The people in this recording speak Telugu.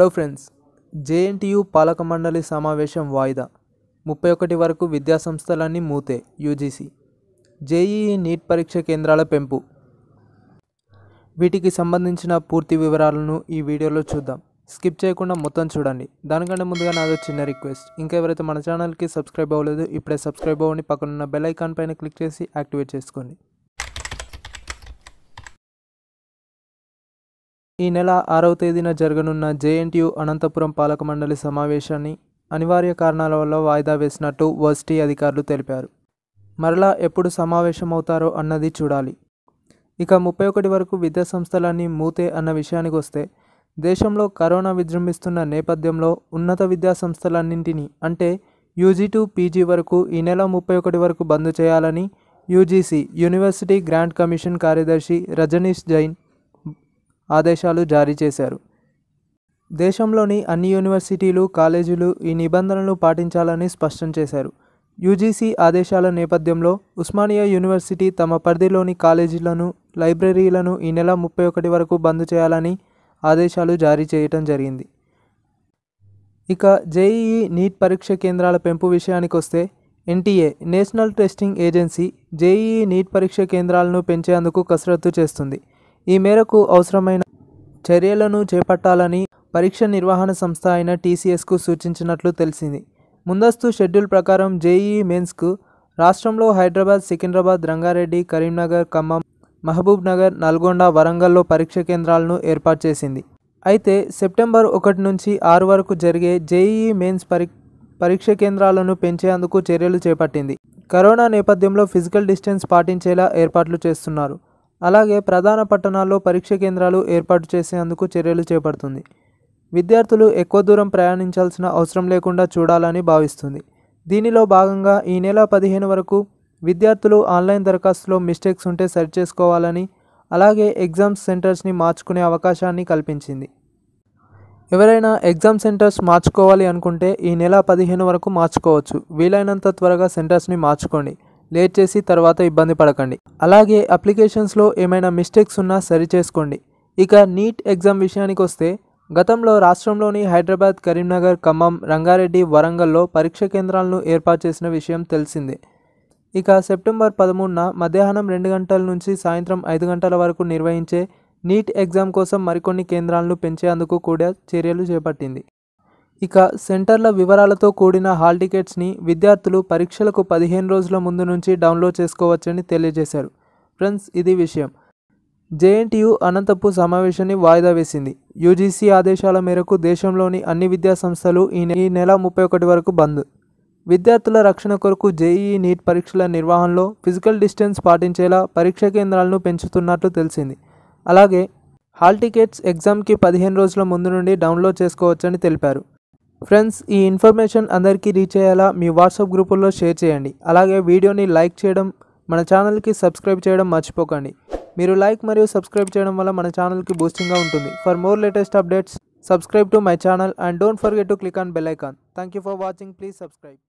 హలో ఫ్రెండ్స్ జేఎన్టీయూ పాలక మండలి సమావేశం వాయిదా ముప్పై ఒకటి వరకు విద్యాసంస్థలన్నీ మూతే యూజీసీ జేఈఈ నీట్ పరీక్ష కేంద్రాల పెంపు వీటికి సంబంధించిన పూర్తి వివరాలను ఈ వీడియోలో చూద్దాం స్కిప్ చేయకుండా మొత్తం చూడండి దానికంటే ముందుగా నాదో చిన్న రిక్వెస్ట్ ఇంకెవరైతే మన ఛానల్కి సబ్స్క్రైబ్ అవ్వలేదు ఇప్పుడే సబ్స్క్రైబ్ అవ్వండి పక్కనున్న బెల్ ఐకాన్ పైన క్లిక్ చేసి యాక్టివేట్ చేసుకోండి ఈ నెల ఆరవ తేదీన జరగనున్న జేఎన్టీయు అనంతపురం పాలక మండలి సమావేశాన్ని అనివార్య కారణాల వల్ల వాయిదా వేసినట్టు వర్సిటీ అధికారులు తెలిపారు మరలా ఎప్పుడు సమావేశమవుతారో అన్నది చూడాలి ఇక ముప్పై ఒకటి వరకు విద్యా సంస్థలన్నీ మూతే అన్న విషయానికి వస్తే దేశంలో కరోనా విజృంభిస్తున్న నేపథ్యంలో ఉన్నత విద్యా సంస్థలన్నింటినీ అంటే యూజీ టు పీజీ వరకు ఈ నెల ముప్పై ఒకటి వరకు బంద్ చేయాలని యూజీసీ యూనివర్సిటీ గ్రాంట్ కమిషన్ కార్యదర్శి రజనీష్ జైన్ ఆదేశాలు జారీ చేశారు దేశంలోని అన్ని యూనివర్సిటీలు కాలేజీలు ఈ నిబంధనలు పాటించాలని స్పష్టం చేశారు యూజీసీ ఆదేశాల నేపథ్యంలో ఉస్మానియా యూనివర్సిటీ తమ పరిధిలోని కాలేజీలను లైబ్రరీలను ఈ నెల ముప్పై ఒకటి వరకు బంద్ చేయాలని ఆదేశాలు జారీ చేయటం జరిగింది ఇక జేఈఈ నీట్ పరీక్ష కేంద్రాల పెంపు విషయానికి వస్తే NTA National Testing Agency JEE NEET పరీక్ష కేంద్రాలను పెంచేందుకు కసరత్తు చేస్తుంది ఈ మేరకు అవసరమైన చర్యలను చేపట్టాలని పరీక్ష నిర్వహణ సంస్థ అయిన టీసీఎస్కు సూచించినట్లు తెలిసింది ముందస్తు షెడ్యూల్ ప్రకారం జేఈఈ మెయిన్స్కు రాష్ట్రంలో హైదరాబాద్ సికింద్రాబాద్ రంగారెడ్డి కరీంనగర్ ఖమ్మం మహబూబ్ నగర్ నల్గొండ వరంగల్లో పరీక్ష కేంద్రాలను ఏర్పాటు చేసింది అయితే సెప్టెంబర్ ఒకటి నుంచి ఆరు వరకు జరిగే జేఈఈ మెయిన్స్ పరీ పరీక్ష కేంద్రాలను పెంచేందుకు చర్యలు చేపట్టింది కరోనా నేపథ్యంలో ఫిజికల్ డిస్టెన్స్ పాటించేలా ఏర్పాట్లు చేస్తున్నారు అలాగే ప్రధాన పట్టణాల్లో పరీక్ష కేంద్రాలు ఏర్పాటు చేసేందుకు చర్యలు చేపడుతుంది విద్యార్థులు ఎక్కువ దూరం ప్రయాణించాల్సిన అవసరం లేకుండా చూడాలని భావిస్తుంది దీనిలో భాగంగా ఈ నెల పదిహేను వరకు విద్యార్థులు ఆన్లైన్ దరఖాస్తులో మిస్టేక్స్ ఉంటే చేసుకోవాలని అలాగే ఎగ్జామ్ సెంటర్స్ని మార్చుకునే అవకాశాన్ని కల్పించింది ఎవరైనా ఎగ్జామ్ సెంటర్స్ మార్చుకోవాలి అనుకుంటే ఈ నెల పదిహేను వరకు మార్చుకోవచ్చు వీలైనంత త్వరగా సెంటర్స్ని మార్చుకోండి లేట్ చేసి తర్వాత ఇబ్బంది పడకండి అలాగే అప్లికేషన్స్లో ఏమైనా మిస్టేక్స్ ఉన్నా సరి చేసుకోండి ఇక నీట్ ఎగ్జామ్ విషయానికి వస్తే గతంలో రాష్ట్రంలోని హైదరాబాద్ కరీంనగర్ ఖమ్మం రంగారెడ్డి వరంగల్లో పరీక్ష కేంద్రాలను ఏర్పాటు చేసిన విషయం తెలిసిందే ఇక సెప్టెంబర్ పదమూడున మధ్యాహ్నం రెండు గంటల నుంచి సాయంత్రం ఐదు గంటల వరకు నిర్వహించే నీట్ ఎగ్జామ్ కోసం మరికొన్ని కేంద్రాలను పెంచేందుకు కూడా చర్యలు చేపట్టింది ఇక సెంటర్ల వివరాలతో కూడిన హాల్ టికెట్స్ని విద్యార్థులు పరీక్షలకు పదిహేను రోజుల ముందు నుంచి డౌన్లోడ్ చేసుకోవచ్చని తెలియజేశారు ఫ్రెండ్స్ ఇది విషయం జేఎన్టీయు అనంతపూర్ సమావేశాన్ని వాయిదా వేసింది యూజీసీ ఆదేశాల మేరకు దేశంలోని అన్ని విద్యా సంస్థలు ఈ ఈ నెల ముప్పై ఒకటి వరకు బంద్ విద్యార్థుల రక్షణ కొరకు జేఈఈ నీట్ పరీక్షల నిర్వహణలో ఫిజికల్ డిస్టెన్స్ పాటించేలా పరీక్ష కేంద్రాలను పెంచుతున్నట్లు తెలిసింది అలాగే హాల్ టికెట్స్ ఎగ్జామ్కి పదిహేను రోజుల ముందు నుండి డౌన్లోడ్ చేసుకోవచ్చని తెలిపారు ఫ్రెండ్స్ ఈ ఇన్ఫర్మేషన్ అందరికీ రీచ్ అయ్యేలా మీ వాట్సాప్ గ్రూపుల్లో షేర్ చేయండి అలాగే వీడియోని లైక్ చేయడం మన ఛానల్కి సబ్స్క్రైబ్ చేయడం మర్చిపోకండి మీరు లైక్ మరియు సబ్స్క్రైబ్ చేయడం వల్ల మన ఛానల్కి బూస్టింగ్గా ఉంటుంది for more latest updates subscribe to my channel and don't forget to click on bell icon thank you for watching please subscribe